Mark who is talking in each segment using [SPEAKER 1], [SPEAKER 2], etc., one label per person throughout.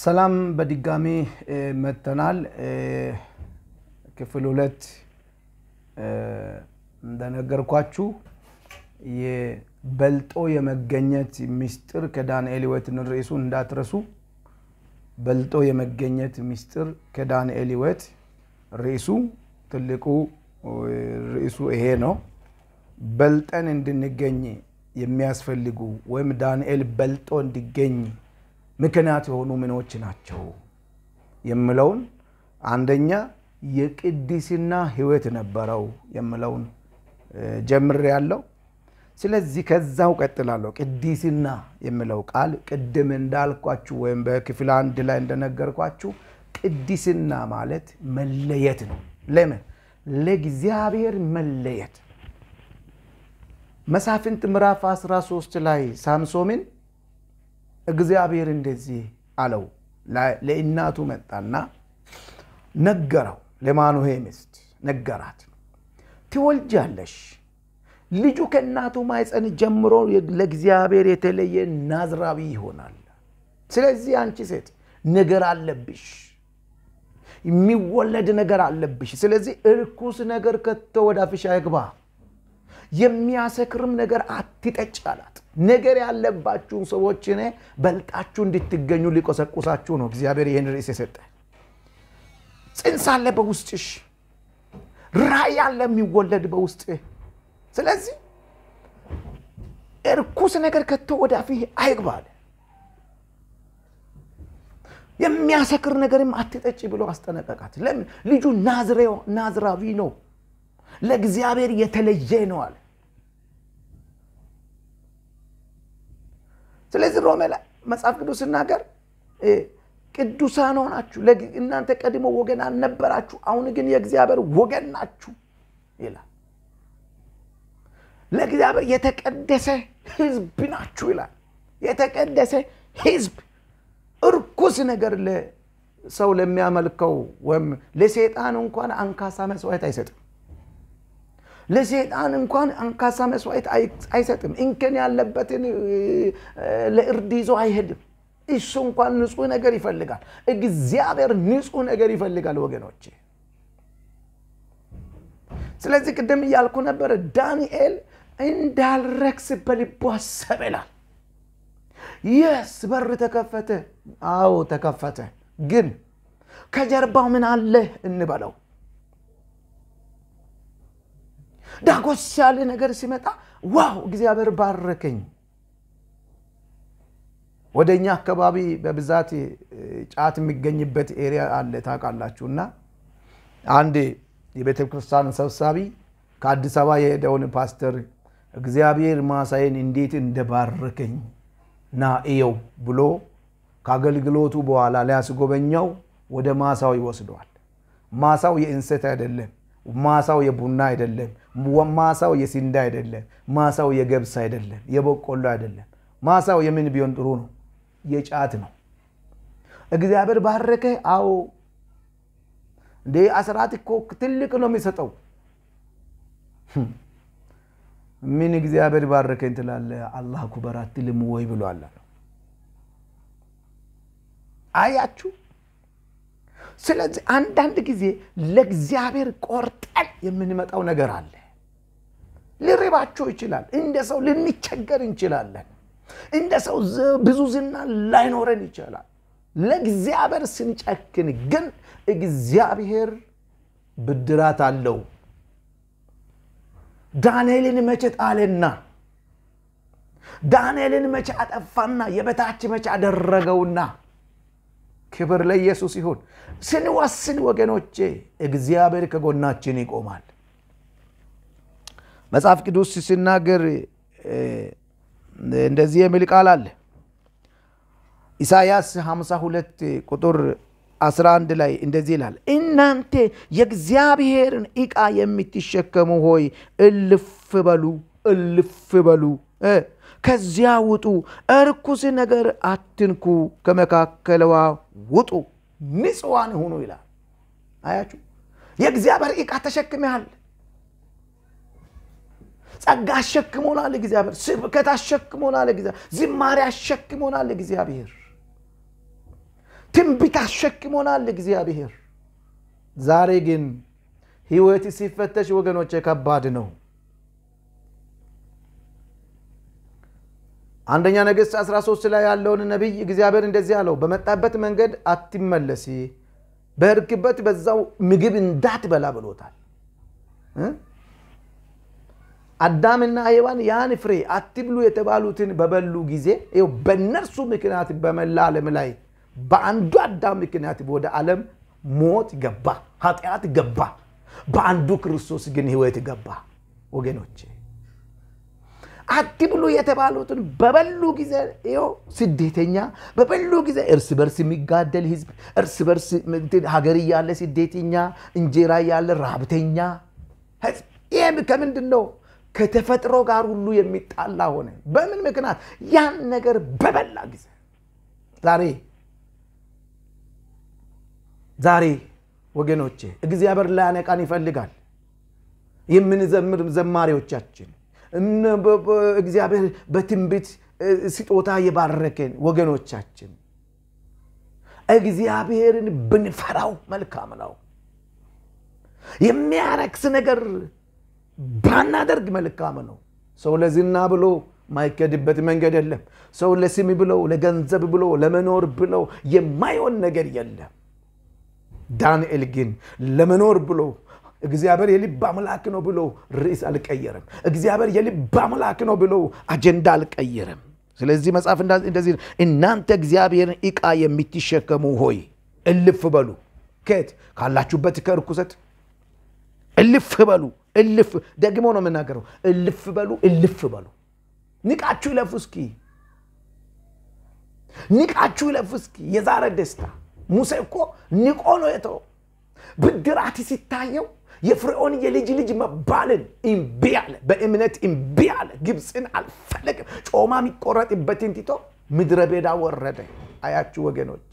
[SPEAKER 1] ሰላም በድጋሚ መተናል ክፍል ሁለት እንደነገርኳችሁ በልጦ የመገኘት ሚስጥር ከዳንኤል ህይወት ርዕሱ እንዳትረሱ። በልጦ የመገኘት ሚስጥር ከዳንኤል ህይወት ርዕሱ ትልቁ ርዕሱ ይሄ ነው። በልጠን እንድንገኝ የሚያስፈልጉ ወይም ዳንኤል በልጦ እንዲገኝ ምክንያት የሆኑ ምኖች ናቸው የምለውን አንደኛ የቅድስና ህይወት ነበረው የምለውን ጀምር ያለው። ስለዚህ ከዛው ቀጥላለሁ። ቅድስና የሚለው ቃል ቅድም እንዳልኳችሁ ወይም በክፍል አንድ ላይ እንደነገርኳችሁ ቅድስና ማለት መለየት ነው። ለምን ለእግዚአብሔር መለየት መሳፍንት ምዕራፍ 13 ላይ ሳምሶምን እግዚአብሔር እንደዚህ አለው። ለእናቱ መጣና ነገረው። ለማኑሄ ሚስት ነገራት። ትወልጃለሽ፣ ልጁ ከእናቱ ማይፀን ጀምሮ ለእግዚአብሔር የተለየ ናዝራዊ ይሆናል። ስለዚህ አንቺ ሴት ነገር አለብሽ፣ የሚወለድ ነገር አለብሽ። ስለዚህ እርኩስ ነገር ከቶ ወደ አፍሽ አይግባ፣ የሚያሰክርም ነገር አትጠጭ አላት። ነገር ያለባችሁን ሰዎች እኔ በልጣችሁ እንድትገኙ ሊቆሰቁሳችሁ ነው እግዚአብሔር ይህን ርዕስ የሰጠ ጽንስ አለ በውስጥሽ ራእይ አለ የሚወለድ በውስጥ ስለዚህ እርኩስ ነገር ከቶ ወዳፊህ አይግባል የሚያሰክር ነገርም አትጠጭ ብሎ አስጠነቀቃት ለምን ልጁ ናዝራዊ ነው ለእግዚአብሔር የተለየ ነው አለ ስለዚህ ሮሜ ላይ መጽሐፍ ቅዱስ ስናገር ቅዱሳን ሆናችሁ እናንተ ቀድሞ ወገን አልነበራችሁ፣ አሁን ግን የእግዚአብሔር ወገን ናችሁ ይላል። ለእግዚአብሔር የተቀደሰ ህዝብ ናችሁ ይላል። የተቀደሰ ህዝብ እርኩስ ነገር ለሰው ለሚያመልከው ወይም ለሴጣን እንኳን አንካሳ መስዋዕት አይሰጥም። ለሴጣን እንኳን አንካሳ መስዋዕት አይሰጥም። እንከን ያለበትን ለእርድ ይዞ አይሄድም። እሱ እንኳን ንጹህ ነገር ይፈልጋል። እግዚአብሔር ንጹህ ነገር ይፈልጋል ወገኖች ስለዚህ ቅድም እያልኩ ነበረ ዳንኤል እንዳልረክስ በልቡ አሰበ ይላል። የስ በር ተከፈተ። አዎ ተከፈተ። ግን ከጀርባው ምን አለ እንበለው ዳጎስ ያለ ነገር ሲመጣ ዋው እግዚአብሔር ባረከኝ። ወደ እኛ አካባቢ በብዛት ጫት የሚገኝበት ኤሪያ አለ ታውቃላችሁ። እና አንድ የቤተ ክርስቲያን ሰብሳቢ ከአዲስ አበባ የሄደውን ፓስተር እግዚአብሔር ማሳይን እንዴት እንደባረከኝ ና እየው ብሎ ከአገልግሎቱ በኋላ ሊያስጎበኛው ወደ ማሳው ይወስደዋል። ማሳው የእንሰት አይደለም። ማሳው የቡና አይደለም፣ ማሳው የሲንዳ አይደለም፣ ማሳው የገብስ አይደለም፣ የበቆሎ አይደለም። ማሳው የምን ቢሆን ጥሩ ነው? የጫት ነው። እግዚአብሔር ባረከ። አዎ እንዴ አስራት እኮ ትልቅ ነው የሚሰጠው። hm። ምን እግዚአብሔር ባረከ እንትላለ አላህ ኩበር አትልም ወይ ብሎ አያችሁ ስለዚህ አንዳንድ ጊዜ ለእግዚአብሔር ቆርጠን የምንመጣው ነገር አለ። ሊርባቸው ይችላል። እንደ ሰው ልንቸገር እንችላለን። እንደ ሰው ብዙ ዝና ላይኖረን ይችላል። ለእግዚአብሔር ስንጨክን ግን እግዚአብሔር ብድራት አለው። ዳንኤልን መቼ ጣለና? ዳንኤልን መቼ አጠፋና? የበታች መቼ አደረገውና? ክብር ለኢየሱስ ይሁን ስንወስን ወገኖቼ እግዚአብሔር ከጎናችን ይቆማል መጽሐፍ ቅዱስ ሲናገር እንደዚህ የሚል ቃል አለ ኢሳያስ 52 ቁጥር 11 ላይ እንደዚህ ይላል እናንተ የእግዚአብሔርን ዕቃ የምትሸከሙ ሆይ እልፍ በሉ እልፍ በሉ ከዚያ ውጡ፣ እርኩስ ነገር አትንኩ፣ ከመካከለዋ ውጡ፣ ንጽዋን ሁኑ ይላል። አያችሁ፣ የእግዚአብሔር ዕቃ ተሸክመሃል። ጸጋ አሸክሞናል እግዚአብሔር። ስብከት አሸክሞናል እግዚአብሔር። ዝማሬ አሸክሞናል እግዚአብሔር። ትንቢት አሸክሞናል እግዚአብሔር። ዛሬ ግን ህይወት ሲፈተሽ ወገኖች ከባድ ነው። አንደኛ ነገሥት 13 ላይ ያለውን ነቢይ እግዚአብሔር እንደዚህ አለው፣ በመጣበት መንገድ አትመለሲ፣ በሄድክበት በዛው ምግብ እንዳትበላ ብሎታል። አዳምና ሔዋን ያን ፍሬ አትብሉ የተባሉትን በበሉ ጊዜ ይኸው በእነርሱ ምክንያት በመላ ዓለም ላይ በአንዱ አዳም ምክንያት ወደ ዓለም ሞት ገባ፣ ኃጢአት ገባ። በአንዱ ክርስቶስ ግን ህይወት ገባ። ወገኖቼ አትብሉ የተባሉትን በበሉ ጊዜ ይኸው ስደተኛ በበሉ ጊዜ እርስ በርስ የሚጋደል ህዝብ፣ እርስ በርስ ሀገር እያለ ስደተኛ፣ እንጀራ እያለ ራብተኛ ህዝብ። ይህም ከምንድን ነው? ከተፈጥሮ ጋር ሁሉ የሚጣላ ሆነ። በምን ምክንያት? ያን ነገር በበላ ጊዜ ዛሬ ዛሬ ወገኖቼ እግዚአብሔር ሊያነቃን ይፈልጋል። የምንዘምር ዘማሪዎቻችን እግዚአብሔር በትንቢት ስጦታ የባረከን ወገኖቻችን እግዚአብሔርን ብንፈራው መልካም ነው። የሚያረክስ ነገር ባናደርግ መልካም ነው። ሰው ለዝና ብሎ ማይከድበት መንገድ የለም። ሰው ለስም ብለው ለገንዘብ ብሎ ለመኖር ብለው የማይሆን ነገር የለም። ዳንኤል ግን ለመኖር ብሎ እግዚአብሔር የልብ አምላክ ነው ብሎ ርዕስ አልቀየረም። እግዚአብሔር የልብ አምላክ ነው ብሎ አጀንዳ አልቀየረም። ስለዚህ መጽሐፍ እንደዚህ እናንተ እግዚአብሔርን ዕቃ የምትሸከሙ ሆይ እልፍ በሉ። ከየት ካላችሁበት ከርኩሰት እልፍ በሉ። እልፍ ደግሞ ነው የምናገረው። እልፍ በሉ፣ እልፍ በሉ። ንቃችሁ ይለፉ እስኪ፣ ንቃችሁ ይለፉ እስኪ። የዛሬ ደስታ ሙሴ እኮ ንቆ ነው የተወው። ብድራት ሲታየው የፍርዖን የልጅ ልጅ መባልን እምቢ አለ። በእምነት እምቢ አለ። ግብፅን አልፈለግም። ጮማ የሚቆረጥበትን ትቶ ምድረ በዳ ወረደ። አያችሁ ወገኖቼ፣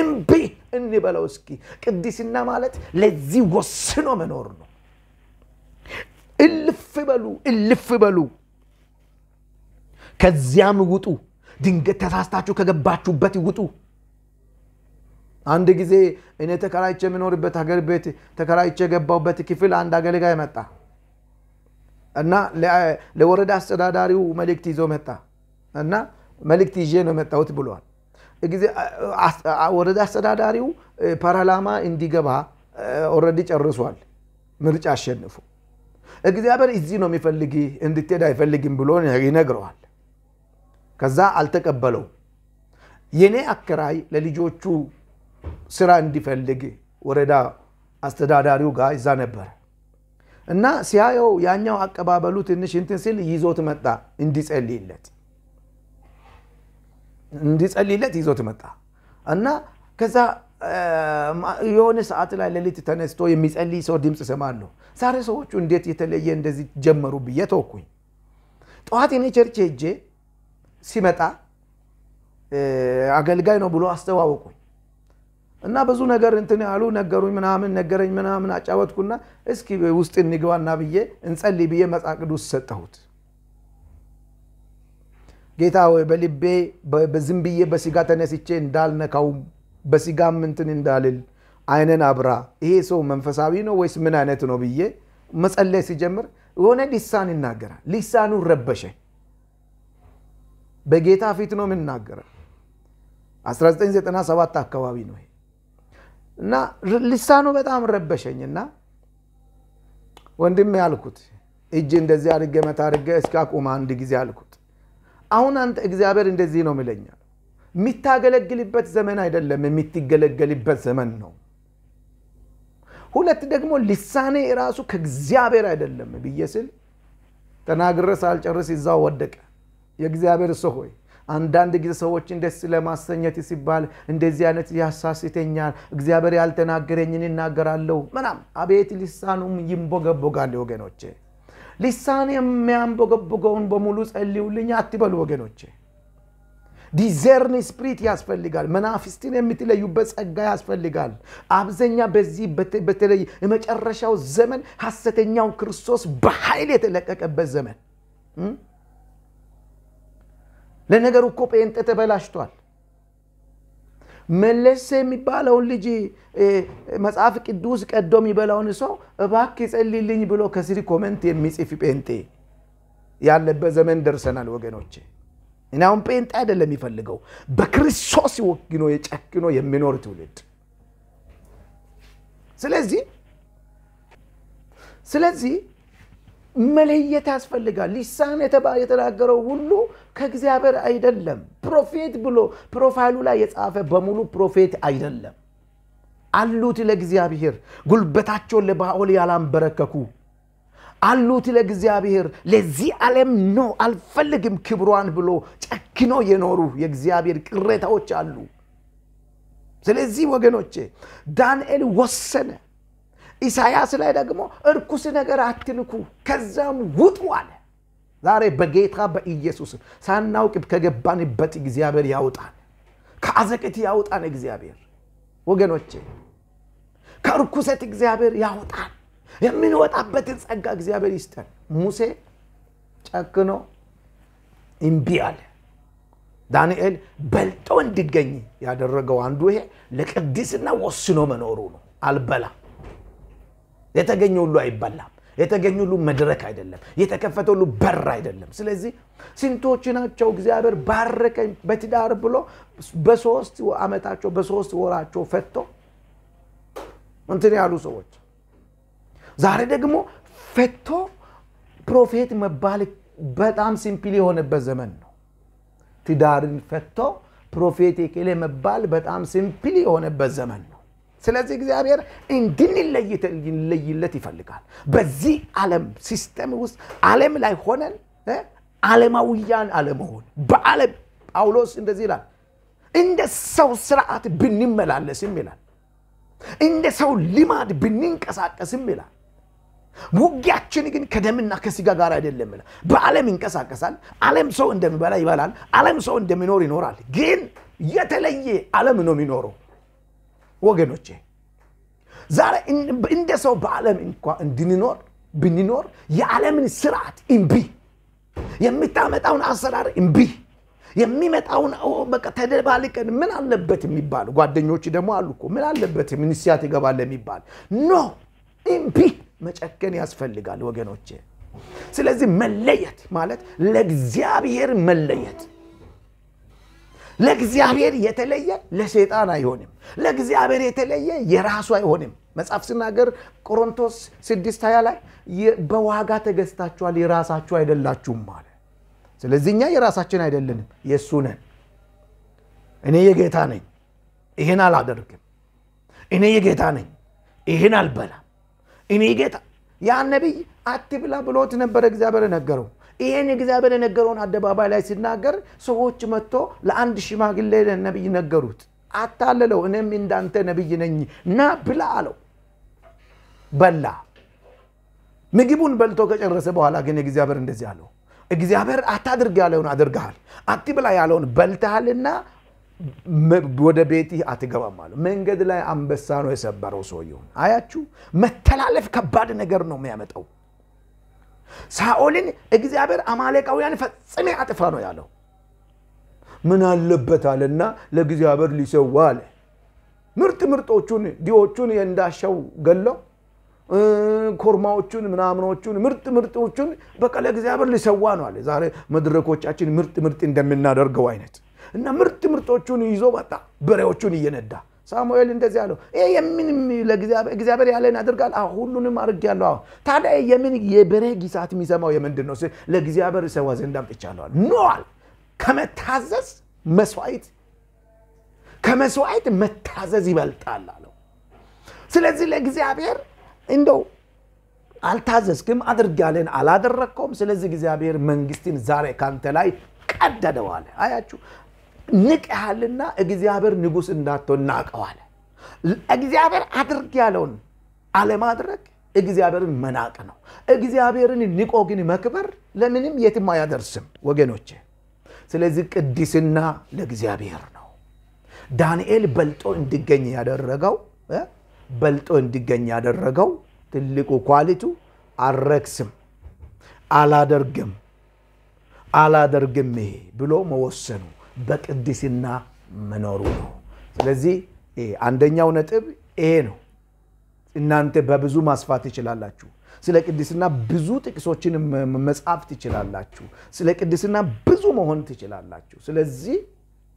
[SPEAKER 1] እምቢ እንበለው እስኪ። ቅድስና ማለት ለዚህ ወስኖ መኖር ነው። እልፍ በሉ፣ እልፍ በሉ፣ ከዚያም ውጡ። ድንገት ተሳስታችሁ ከገባችሁበት ውጡ። አንድ ጊዜ እኔ ተከራይቼ የምኖርበት ሀገር ቤት ተከራይቼ የገባውበት ክፍል አንድ አገልጋይ መጣ እና ለወረዳ አስተዳዳሪው መልእክት ይዞ መጣ እና መልእክት ይዤ ነው የመጣሁት ብሏል። ወረዳ አስተዳዳሪው ፓርላማ እንዲገባ ኦልሬዲ ጨርሷል፣ ምርጫ አሸንፎ እግዚአብሔር እዚህ ነው የሚፈልግ እንድትሄድ አይፈልግም ብሎ ይነግረዋል። ከዛ አልተቀበለው የኔ አከራይ ለልጆቹ ስራ እንዲፈልግ ወረዳ አስተዳዳሪው ጋር ይዛ ነበር እና ሲያየው ያኛው አቀባበሉ ትንሽ እንትን ሲል ይዞት መጣ እንዲጸልይለት እንዲጸልይለት ይዞት መጣ እና ከዛ የሆነ ሰዓት ላይ ሌሊት ተነስቶ የሚጸልይ ሰው ድምፅ ሰማለሁ። ዛሬ ሰዎቹ እንዴት የተለየ እንደዚህ ጀመሩ ብዬ ተወኩኝ። ጠዋት እኔ ቸርች ሄጄ ሲመጣ አገልጋይ ነው ብሎ አስተዋወቁኝ። እና ብዙ ነገር እንትን ያሉ ነገሩኝ ምናምን ነገረኝ ምናምን አጫወትኩና እስኪ ውስጥ እንግባና ብዬ እንጸልይ ብዬ መጽሐፍ ቅዱስ ሰጠሁት። ጌታ ወይ በልቤ በዝም ብዬ በስጋ ተነስቼ እንዳልነካው በስጋም እንትን እንዳልል አይነን አብራ፣ ይሄ ሰው መንፈሳዊ ነው ወይስ ምን አይነት ነው ብዬ መጸለይ ሲጀምር የሆነ ሊሳን ይናገራል። ሊሳኑ ረበሸ። በጌታ ፊት ነው የምናገረ 1997 አካባቢ ነው። እና ልሳኑ በጣም ረበሸኝና ወንድም ያልኩት እጅ እንደዚህ አድርገ መታ አድርገ እስከ አንድ ጊዜ አልኩት። አሁን አንተ እግዚአብሔር እንደዚህ ነው ምለኛ የሚታገለግልበት ዘመን አይደለም፣ የሚትገለገልበት ዘመን ነው። ሁለት ደግሞ ልሳኔ ራሱ ከእግዚአብሔር አይደለም ብዬ ስል ተናግረ ሳልጨርስ ይዛው ወደቀ። የእግዚአብሔር ሰው ሆይ አንዳንድ ጊዜ ሰዎችን ደስ ለማሰኘት ሲባል እንደዚህ አይነት ያሳስተኛል፣ እግዚአብሔር ያልተናገረኝን ይናገራለሁ ምናም። አቤት ሊሳኑም ይንቦገቦጋል ወገኖቼ። ሊሳን የሚያንቦገቦገውን በሙሉ ጸልዩልኝ አትበሉ ወገኖቼ። ዲዘርን ስፕሪት ያስፈልጋል። መናፍስትን የምትለዩበት ጸጋ ያስፈልጋል። አብዘኛ በዚህ በተለይ የመጨረሻው ዘመን ሐሰተኛው ክርስቶስ በኃይል የተለቀቀበት ዘመን ለነገሩ እኮ ጴንጤ ተበላሽቷል። መለስ የሚባለውን ልጅ መጽሐፍ ቅዱስ ቀዶ የሚበላውን ሰው እባክ ይጸልልኝ ብሎ ከስሪ ኮመንት የሚጽፍ ጴንጤ ያለበት ዘመን ደርሰናል ወገኖቼ። እናሁን ጴንጤ አይደለም የሚፈልገው በክርስቶስ ወግኖ የጨክኖ የሚኖር ትውልድ። ስለዚህ ስለዚህ መለየት ያስፈልጋል። ሊሳን የተናገረው ሁሉ ከእግዚአብሔር አይደለም። ፕሮፌት ብሎ ፕሮፋይሉ ላይ የጻፈ በሙሉ ፕሮፌት አይደለም። አሉት ለእግዚአብሔር ጉልበታቸውን ለባኦል ያላንበረከኩ አሉት ለእግዚአብሔር ለዚህ ዓለም ነው አልፈልግም ክብሯን ብሎ ጨክኖ የኖሩ የእግዚአብሔር ቅሬታዎች አሉ። ስለዚህ ወገኖቼ ዳንኤል ወሰነ። ኢሳያስ ላይ ደግሞ እርኩስ ነገር አትንኩ ከዛም ውጡ አለ። ዛሬ በጌታ በኢየሱስ ሳናውቅ ከገባንበት እግዚአብሔር ያውጣን፣ ከአዘቅት ያውጣን። እግዚአብሔር ወገኖቼ ከርኩሰት እግዚአብሔር ያውጣን። የምንወጣበትን ጸጋ እግዚአብሔር ይስጠን። ሙሴ ጨክኖ እምቢ አለ። ዳንኤል በልጦ እንዲገኝ ያደረገው አንዱ ይሄ ለቅድስና ወስኖ መኖሩ ነው። አልበላ የተገኘ ሁሉ አይበላም። የተገኙ ሁሉ መድረክ አይደለም፣ የተከፈተ ሁሉ በር አይደለም። ስለዚህ ስንቶች ናቸው እግዚአብሔር ባረከኝ በትዳር ብሎ በሶስት ዓመታቸው በሶስት ወራቸው ፈቶ እንትን ያሉ ሰዎች ዛሬ ደግሞ ፈቶ ፕሮፌት መባል በጣም ሲምፕል የሆነበት ዘመን ነው። ትዳርን ፈቶ ፕሮፌት የኬሌ መባል በጣም ሲምፕል የሆነበት ዘመን ነው። ስለዚህ እግዚአብሔር እንድንለይለት ይፈልጋል። በዚህ ዓለም ሲስተም ውስጥ ዓለም ላይ ሆነን ዓለማውያን አለመሆን በዓለም ጳውሎስ እንደዚህ ይላል፣ እንደ ሰው ስርዓት ብንመላለስም ይላል፣ እንደ ሰው ልማድ ብንንቀሳቀስም ይላል። ውጊያችን ግን ከደምና ከስጋ ጋር አይደለም ይላል። በዓለም ይንቀሳቀሳል። ዓለም ሰው እንደሚበላ ይበላል። ዓለም ሰው እንደሚኖር ይኖራል። ግን የተለየ ዓለም ነው የሚኖረው ወገኖቼ ዛሬ እንደ ሰው በዓለም እንኳ እንድንኖር ብንኖር የዓለምን ስርዓት እምቢ የምታመጣውን አሰራር እምቢ የሚመጣውን በቃ ተደባልቀን ምን አለበት የሚባል ጓደኞች ደግሞ አሉ እኮ ምን አለበት ምንስያት ይገባል የሚባል ኖ እምቢ መጨከን ያስፈልጋል ወገኖቼ ስለዚህ መለየት ማለት ለእግዚአብሔር መለየት ለእግዚአብሔር የተለየ ለሴጣን አይሆንም። ለእግዚአብሔር የተለየ የራሱ አይሆንም። መጽሐፍ ሲናገር ቆሮንቶስ ስድስት ሀያ ላይ በዋጋ ተገዝታችኋል፣ የራሳችሁ አይደላችሁም አለ። ስለዚህ እኛ የራሳችን አይደለንም፣ የእሱ ነን። እኔ የጌታ ነኝ፣ ይህን አላደርግም። እኔ የጌታ ነኝ፣ ይህን አልበላም። እኔ ጌታ ያ ነቢይ አትብላ ብሎት ነበረ እግዚአብሔር ነገረው። ይህን እግዚአብሔር የነገረውን አደባባይ ላይ ሲናገር ሰዎች መጥቶ ለአንድ ሽማግሌ ነቢይ ነገሩት። አታለለው። እኔም እንዳንተ ነቢይ ነኝ ና ብላ አለው። በላ። ምግቡን በልቶ ከጨረሰ በኋላ ግን እግዚአብሔር እንደዚህ አለው፣ እግዚአብሔር አታድርግ ያለውን አድርገሃል፣ አትብላ ያለውን በልተሃልና ወደ ቤት አትገባም አለ። መንገድ ላይ አንበሳ ነው የሰበረው ሰውየውን። አያችሁ፣ መተላለፍ ከባድ ነገር ነው የሚያመጣው። ሳኦልን እግዚአብሔር አማሌቃውያን ፈጽሜ አጥፋ ነው ያለው። ምን አለበት አለና ለእግዚአብሔር ሊሰዋ አለ። ምርጥ ምርጦቹን ዲዎቹን እንዳሻው ገለው ኮርማዎቹን ምናምኖቹን ምርጥ ምርጦቹን በቃ ለእግዚአብሔር ሊሰዋ ነው አለ። ዛሬ መድረኮቻችን ምርጥ ምርጥ እንደምናደርገው አይነት እና ምርጥ ምርጦቹን ይዞ መጣ በሬዎቹን እየነዳ ሳሙኤል እንደዚህ አለው ይሄ የምን ለእግዚአብሔር ያለን ያደርጋል ሁሉንም አርግ ያለው አሁን ታዲያ የምን የበሬ ጊሳት የሚሰማው የምንድን ነው ለእግዚአብሔር ሰዋ ዘንድ አምጥቻለዋል ኖዋል ከመታዘዝ መስዋዕት ከመስዋዕት መታዘዝ ይበልጣል አለው ስለዚህ ለእግዚአብሔር እንደው አልታዘዝክም አድርጋለን አላደረግከውም ስለዚህ እግዚአብሔር መንግስትን ዛሬ ካንተ ላይ ቀደደዋለ አያችሁ ንቅሃልና እግዚአብሔር ንጉሥ እንዳትሆን ናቀዋለ እግዚአብሔር አድርግ ያለውን አለማድረግ እግዚአብሔርን መናቅ ነው። እግዚአብሔርን ንቆ ግን መክበር ለምንም የትም አያደርስም ወገኖች ስለዚህ ቅድስና ለእግዚአብሔር ነው። ዳንኤል በልጦ እንዲገኝ ያደረገው በልጦ እንዲገኝ ያደረገው ትልቁ ኳሊቱ አረክስም አላደርግም አላደርግም ብሎ መወሰኑ በቅድስና መኖሩ ነው። ስለዚህ አንደኛው ነጥብ ይሄ ነው። እናንተ በብዙ ማስፋት ትችላላችሁ። ስለ ቅድስና ብዙ ጥቅሶችን መጻፍ ትችላላችሁ። ስለ ቅድስና ብዙ መሆን ትችላላችሁ። ስለዚህ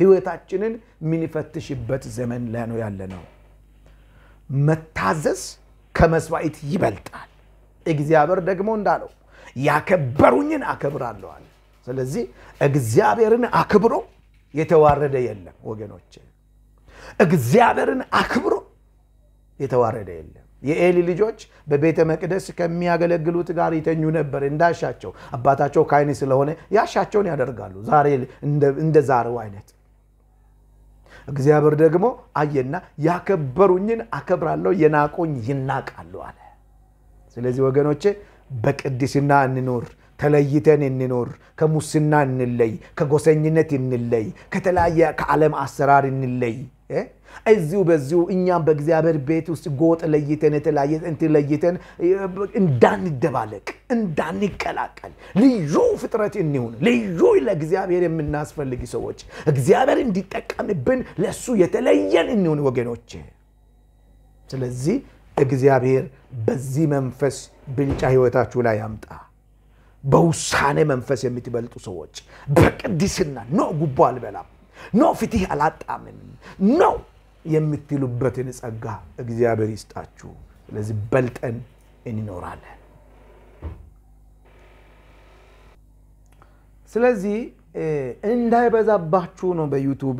[SPEAKER 1] ህይወታችንን የምንፈትሽበት ዘመን ላይ ነው ያለ ነው። መታዘዝ ከመስዋዕት ይበልጣል። እግዚአብሔር ደግሞ እንዳለው ያከበሩኝን አከብራለዋል። ስለዚህ እግዚአብሔርን አክብሮ የተዋረደ የለም ወገኖች። እግዚአብሔርን አክብሮ የተዋረደ የለም። የኤሊ ልጆች በቤተ መቅደስ ከሚያገለግሉት ጋር ይተኙ ነበር እንዳሻቸው። አባታቸው ካይን ስለሆነ ያሻቸውን ያደርጋሉ። ዛሬ እንደ ዛሬው አይነት እግዚአብሔር ደግሞ አየና ያከበሩኝን አከብራለሁ፣ የናቁኝ ይናቃሉ አለ። ስለዚህ ወገኖቼ በቅድስና እንኖር። ተለይተን እንኖር፣ ከሙስና እንለይ፣ ከጎሰኝነት እንለይ፣ ከተለያየ ከዓለም አሰራር እንለይ። እዚሁ በዚሁ እኛም በእግዚአብሔር ቤት ውስጥ ጎጥ ለይተን የተለያየ እንትን ለይተን እንዳንደባለቅ እንዳንቀላቀል ልዩ ፍጥረት እንሁን። ልዩ ለእግዚአብሔር የምናስፈልግ ሰዎች እግዚአብሔር እንዲጠቀምብን ለእሱ የተለየን እንሁን ወገኖች። ስለዚህ እግዚአብሔር በዚህ መንፈስ ብልጫ ህይወታችሁ ላይ ያምጣ። በውሳኔ መንፈስ የምትበልጡ ሰዎች በቅድስና ኖ ጉቦ አልበላም፣ ኖ ፍትህ አላጣምም፣ ኖ የምትሉበትን ጸጋ እግዚአብሔር ይስጣችሁ። ስለዚህ በልጠን እንኖራለን። ስለዚህ እንዳይበዛባችሁ ነው በዩቱብ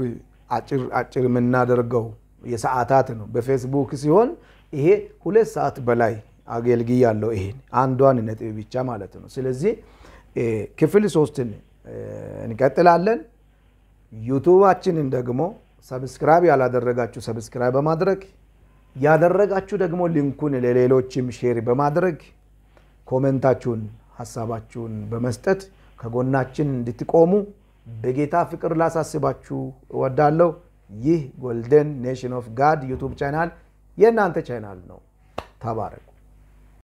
[SPEAKER 1] አጭር አጭር የምናደርገው የሰዓታት ነው። በፌስቡክ ሲሆን ይሄ ሁለት ሰዓት በላይ አገልግይ ያለው ይሄን አንዷን ነጥብ ብቻ ማለት ነው። ስለዚህ ክፍል ሶስትን እንቀጥላለን። ዩቱባችንን ደግሞ ሰብስክራይብ ያላደረጋችሁ ሰብስክራይብ በማድረግ ያደረጋችሁ ደግሞ ሊንኩን ለሌሎችም ሼር በማድረግ ኮሜንታችሁን፣ ሀሳባችሁን በመስጠት ከጎናችን እንድትቆሙ በጌታ ፍቅር ላሳስባችሁ እወዳለሁ። ይህ ጎልደን ኔሽን ኦፍ ጋድ ዩቱብ ቻናል የእናንተ ቻናል ነው። ተባረክ።